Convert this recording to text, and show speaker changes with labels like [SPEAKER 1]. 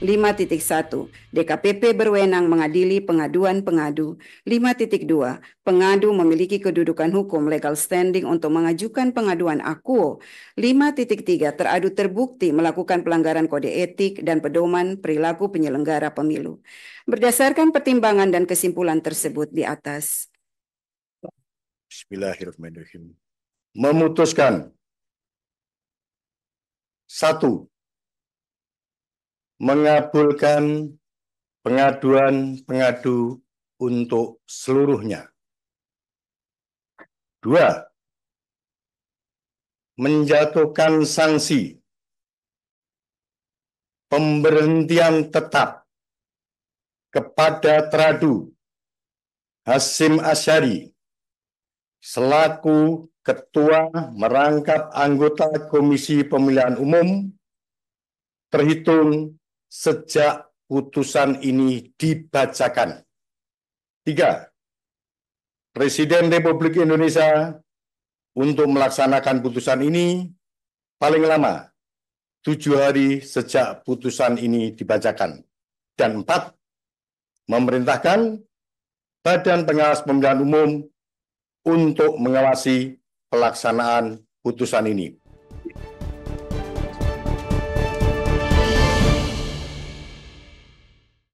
[SPEAKER 1] 5.1 DKPP berwenang mengadili pengaduan pengadu. 5.2 Pengadu memiliki kedudukan hukum legal standing untuk mengajukan pengaduan akuo. 5.3 Teradu terbukti melakukan pelanggaran kode etik dan pedoman perilaku penyelenggara pemilu. Berdasarkan pertimbangan dan kesimpulan tersebut di atas.
[SPEAKER 2] Bismillahirrahmanirrahim. Memutuskan satu mengabulkan pengaduan pengadu untuk seluruhnya. Dua, menjatuhkan sanksi pemberhentian tetap kepada Tradu Hasim Asyari selaku Ketua merangkap anggota Komisi Pemilihan Umum terhitung sejak putusan ini dibacakan. Tiga, Presiden Republik Indonesia untuk melaksanakan putusan ini paling lama tujuh hari sejak putusan ini dibacakan. Dan empat, memerintahkan Badan Pengawas Pemilihan Umum untuk mengawasi pelaksanaan putusan ini.